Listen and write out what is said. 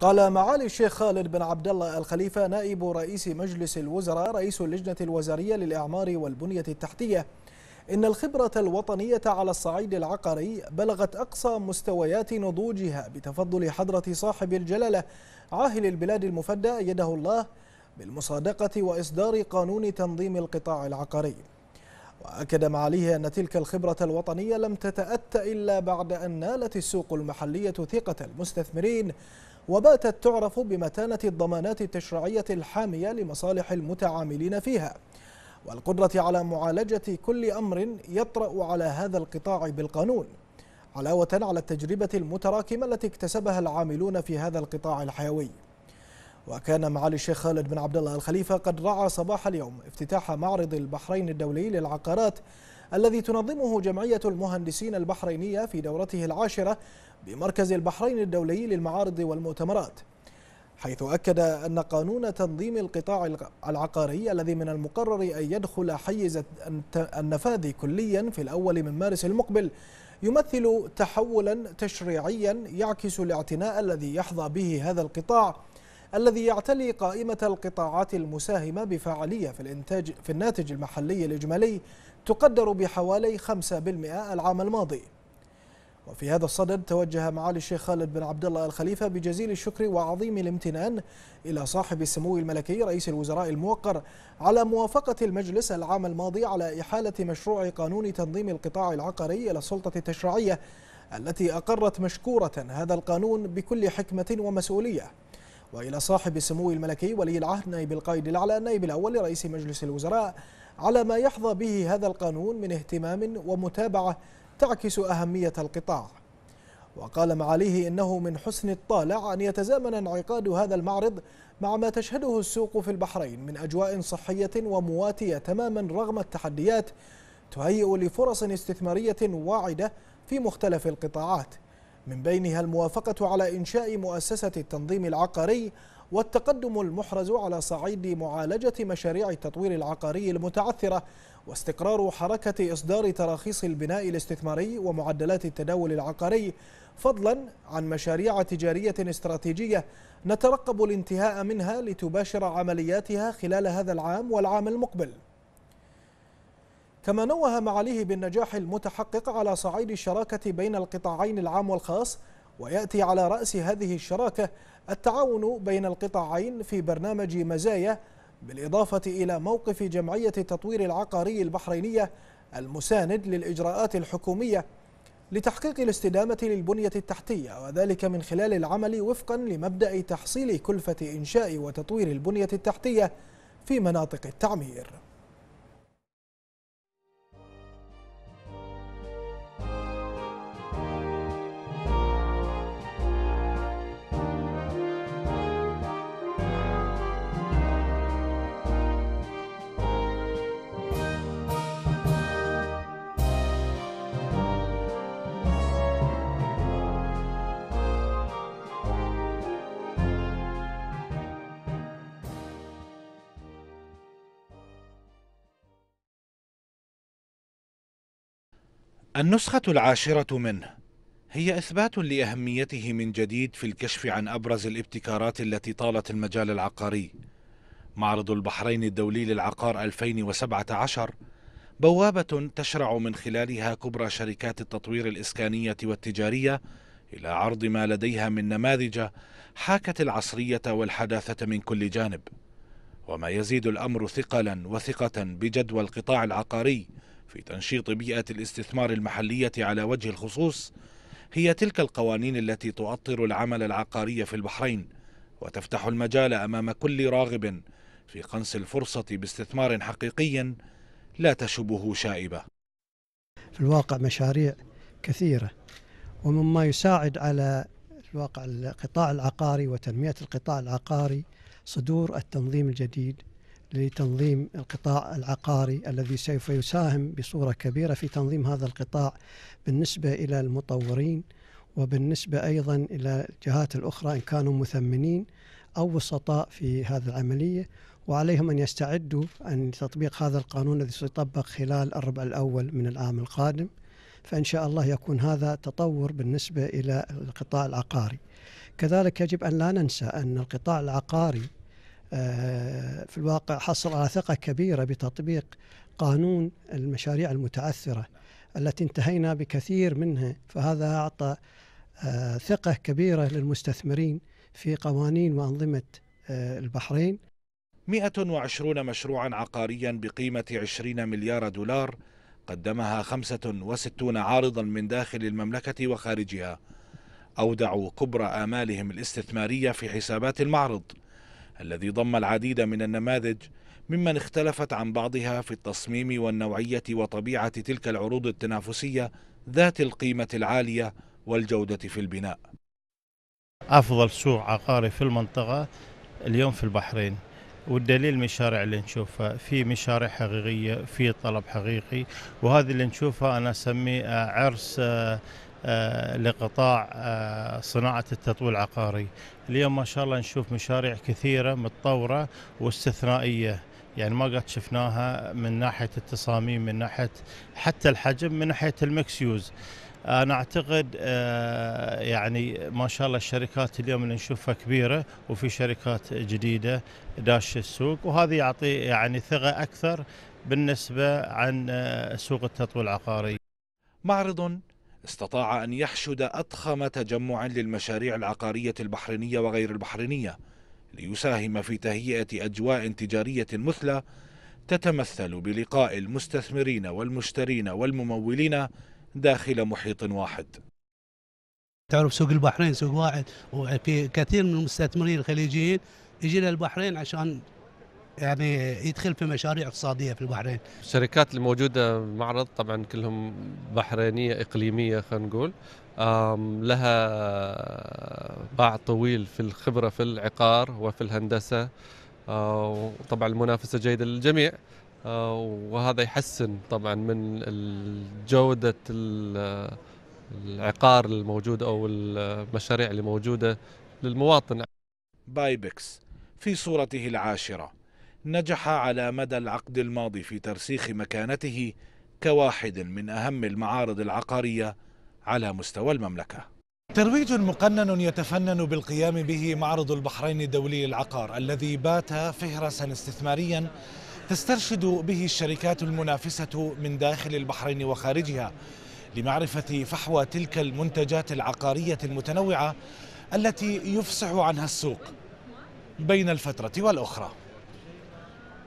قال معالي الشيخ خالد بن عبد الله الخليفة نائب رئيس مجلس الوزراء رئيس اللجنة الوزارية للإعمار والبنية التحتية إن الخبرة الوطنية على الصعيد العقاري بلغت أقصى مستويات نضوجها بتفضل حضرة صاحب الجلالة عاهل البلاد المفدى يده الله بالمصادقة وإصدار قانون تنظيم القطاع العقاري وأكد معاليه أن تلك الخبرة الوطنية لم تتأت إلا بعد أن نالت السوق المحلية ثقة المستثمرين وباتت تعرف بمتانة الضمانات التشريعية الحامية لمصالح المتعاملين فيها والقدرة على معالجة كل أمر يطرأ على هذا القطاع بالقانون علاوة على التجربة المتراكمة التي اكتسبها العاملون في هذا القطاع الحيوي وكان معالي الشيخ خالد بن عبد الله الخليفة قد رعى صباح اليوم افتتاح معرض البحرين الدولي للعقارات الذي تنظمه جمعية المهندسين البحرينية في دورته العاشرة بمركز البحرين الدولي للمعارض والمؤتمرات حيث أكد أن قانون تنظيم القطاع العقاري الذي من المقرر أن يدخل حيز النفاذ كليا في الأول من مارس المقبل يمثل تحولا تشريعيا يعكس الاعتناء الذي يحظى به هذا القطاع الذي يعتلي قائمة القطاعات المساهمة بفعالية في الإنتاج في الناتج المحلي الإجمالي تقدر بحوالي 5% العام الماضي وفي هذا الصدد توجه معالي الشيخ خالد بن عبد الله الخليفه بجزيل الشكر وعظيم الامتنان الى صاحب السمو الملكي رئيس الوزراء الموقر على موافقه المجلس العام الماضي على احاله مشروع قانون تنظيم القطاع العقاري الى السلطه التشريعيه التي اقرت مشكوره هذا القانون بكل حكمه ومسؤوليه. والى صاحب السمو الملكي ولي العهد نائب القائد الاعلى النائب الاول لرئيس مجلس الوزراء على ما يحظى به هذا القانون من اهتمام ومتابعة تعكس أهمية القطاع وقال معاليه إنه من حسن الطالع أن يتزامن انعقاد هذا المعرض مع ما تشهده السوق في البحرين من أجواء صحية ومواتية تماما رغم التحديات تهيئ لفرص استثمارية واعدة في مختلف القطاعات من بينها الموافقة على إنشاء مؤسسة التنظيم العقاري والتقدم المحرز على صعيد معالجة مشاريع التطوير العقاري المتعثرة واستقرار حركة إصدار تراخيص البناء الاستثماري ومعدلات التداول العقاري فضلا عن مشاريع تجارية استراتيجية نترقب الانتهاء منها لتباشر عملياتها خلال هذا العام والعام المقبل كما نوه معاليه بالنجاح المتحقق على صعيد الشراكة بين القطاعين العام والخاص ويأتي على رأس هذه الشراكة التعاون بين القطاعين في برنامج مزايا بالإضافة إلى موقف جمعية التطوير العقاري البحرينية المساند للإجراءات الحكومية لتحقيق الاستدامة للبنية التحتية وذلك من خلال العمل وفقا لمبدأ تحصيل كلفة إنشاء وتطوير البنية التحتية في مناطق التعمير النسخة العاشرة منه هي إثبات لأهميته من جديد في الكشف عن أبرز الابتكارات التي طالت المجال العقاري معرض البحرين الدولي للعقار 2017 بوابة تشرع من خلالها كبرى شركات التطوير الإسكانية والتجارية إلى عرض ما لديها من نماذج حاكت العصرية والحداثة من كل جانب وما يزيد الأمر ثقلا وثقة بجدوى القطاع العقاري في تنشيط بيئة الاستثمار المحلية على وجه الخصوص هي تلك القوانين التي تؤطر العمل العقاري في البحرين وتفتح المجال أمام كل راغب في قنص الفرصة باستثمار حقيقي لا تشبه شائبة في الواقع مشاريع كثيرة ومما يساعد على الواقع القطاع العقاري وتنمية القطاع العقاري صدور التنظيم الجديد لتنظيم القطاع العقاري الذي سوف يساهم بصورة كبيرة في تنظيم هذا القطاع بالنسبة إلى المطورين وبالنسبة أيضا إلى الجهات الأخرى إن كانوا مثمنين أو وسطاء في هذه العملية وعليهم أن يستعدوا أن تطبيق هذا القانون الذي سيطبق خلال الربع الأول من العام القادم فإن شاء الله يكون هذا تطور بالنسبة إلى القطاع العقاري كذلك يجب أن لا ننسى أن القطاع العقاري آه، في الواقع حصل على ثقة كبيرة بتطبيق قانون المشاريع المتعثرة التي انتهينا بكثير منها فهذا أعطى آه، ثقة كبيرة للمستثمرين في قوانين وأنظمة آه، البحرين 120 مشروعا عقاريا بقيمة 20 مليار دولار قدمها 65 عارضا من داخل المملكة وخارجها أودعوا كبرى آمالهم الاستثمارية في حسابات المعرض الذي ضم العديد من النماذج ممن اختلفت عن بعضها في التصميم والنوعية وطبيعة تلك العروض التنافسية ذات القيمة العالية والجودة في البناء أفضل سوق عقاري في المنطقة اليوم في البحرين والدليل المشاريع اللي نشوفها في مشاريع حقيقية في طلب حقيقي وهذه اللي نشوفها أنا أسميه عرس آه، لقطاع آه، صناعة التطوير العقاري اليوم ما شاء الله نشوف مشاريع كثيرة متطورة واستثنائية يعني ما قد شفناها من ناحية التصاميم من ناحية حتى الحجم من ناحية المكس يوز انا اعتقد آه، يعني ما شاء الله الشركات اليوم اللي نشوفها كبيره وفي شركات جديده داشه السوق وهذا يعطي يعني ثقه اكثر بالنسبه عن سوق التطوير العقاري. معرض استطاع أن يحشد أضخم تجمع للمشاريع العقارية البحرينية وغير البحرينية ليساهم في تهيئة أجواء تجارية مثلى تتمثل بلقاء المستثمرين والمشترين والممولين داخل محيط واحد تعرف سوق البحرين سوق واحد وفي كثير من المستثمرين الخليجيين يجي للبحرين عشان يعني يدخل في مشاريع اقتصاديه في البحرين. الشركات الموجوده بالمعرض طبعا كلهم بحرينيه اقليميه خلينا نقول لها باع طويل في الخبره في العقار وفي الهندسه آه، وطبعا المنافسه جيده للجميع آه، وهذا يحسن طبعا من جوده العقار الموجود او المشاريع اللي موجوده للمواطن بايبكس في صورته العاشره نجح على مدى العقد الماضي في ترسيخ مكانته كواحد من أهم المعارض العقارية على مستوى المملكة ترويج مقنن يتفنن بالقيام به معرض البحرين الدولي للعقار الذي بات فهرسا استثماريا تسترشد به الشركات المنافسة من داخل البحرين وخارجها لمعرفة فحوى تلك المنتجات العقارية المتنوعة التي يفصح عنها السوق بين الفترة والأخرى